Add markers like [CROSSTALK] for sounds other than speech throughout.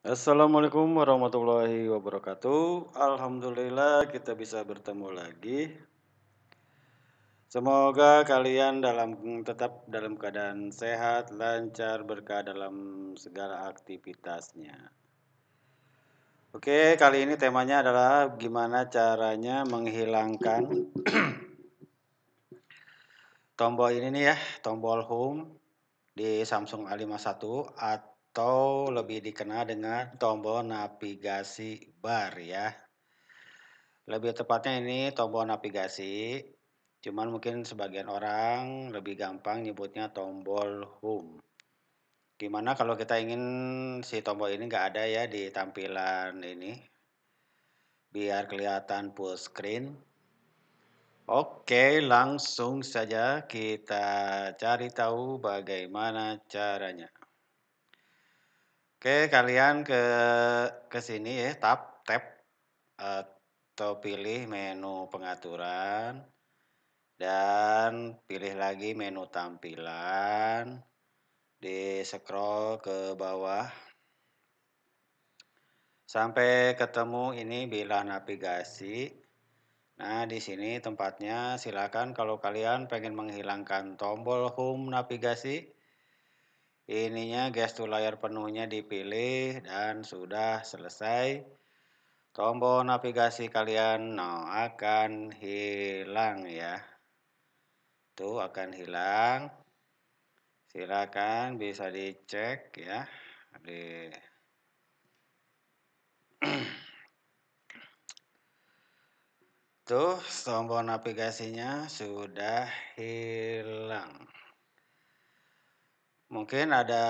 Assalamualaikum warahmatullahi wabarakatuh. Alhamdulillah kita bisa bertemu lagi. Semoga kalian dalam tetap dalam keadaan sehat, lancar, berkah dalam segala aktivitasnya. Oke, kali ini temanya adalah gimana caranya menghilangkan tombol ini nih ya, tombol home di Samsung A51 atau atau lebih dikenal dengan tombol navigasi bar ya. Lebih tepatnya ini tombol navigasi, cuman mungkin sebagian orang lebih gampang nyebutnya tombol home. Gimana kalau kita ingin si tombol ini nggak ada ya di tampilan ini, biar kelihatan full screen. Oke, langsung saja kita cari tahu bagaimana caranya. Oke, kalian ke ke sini ya, tap tap atau pilih menu pengaturan dan pilih lagi menu tampilan. Di scroll ke bawah sampai ketemu ini bilah navigasi. Nah, di sini tempatnya silakan kalau kalian pengen menghilangkan tombol home navigasi ininya gestur layar penuhnya dipilih dan sudah selesai tombol navigasi kalian no, nah, akan hilang ya tuh akan hilang silakan bisa dicek ya di [CLEARS THROAT] tuh tombol navigasinya sudah hilang Mungkin ada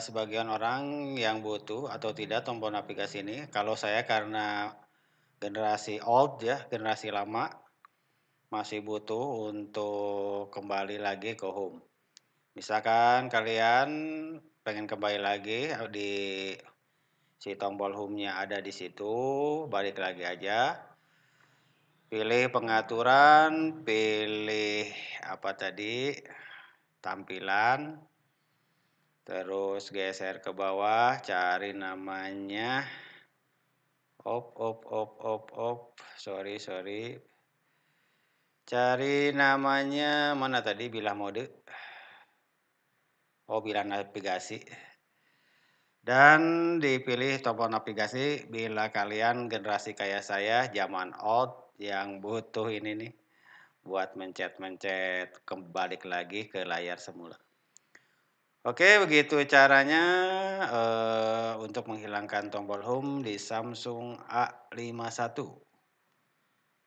sebagian orang yang butuh atau tidak tombol navigasi ini. Kalau saya karena generasi old ya, generasi lama masih butuh untuk kembali lagi ke home. Misalkan kalian pengen kembali lagi di si tombol home-nya ada di situ, balik lagi aja. Pilih pengaturan, pilih apa tadi? Tampilan, Terus geser ke bawah, cari namanya. Op, op, op, op, op. Sorry, sorry. Cari namanya, mana tadi bilah mode? Oh, bilah navigasi. Dan dipilih tombol navigasi bila kalian generasi kayak saya, zaman old yang butuh ini nih. Buat mencet-mencet kembali lagi ke layar semula. Oke, begitu caranya eh, untuk menghilangkan tombol home di Samsung A51.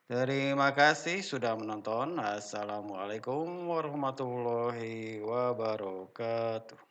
Terima kasih sudah menonton. Assalamualaikum warahmatullahi wabarakatuh.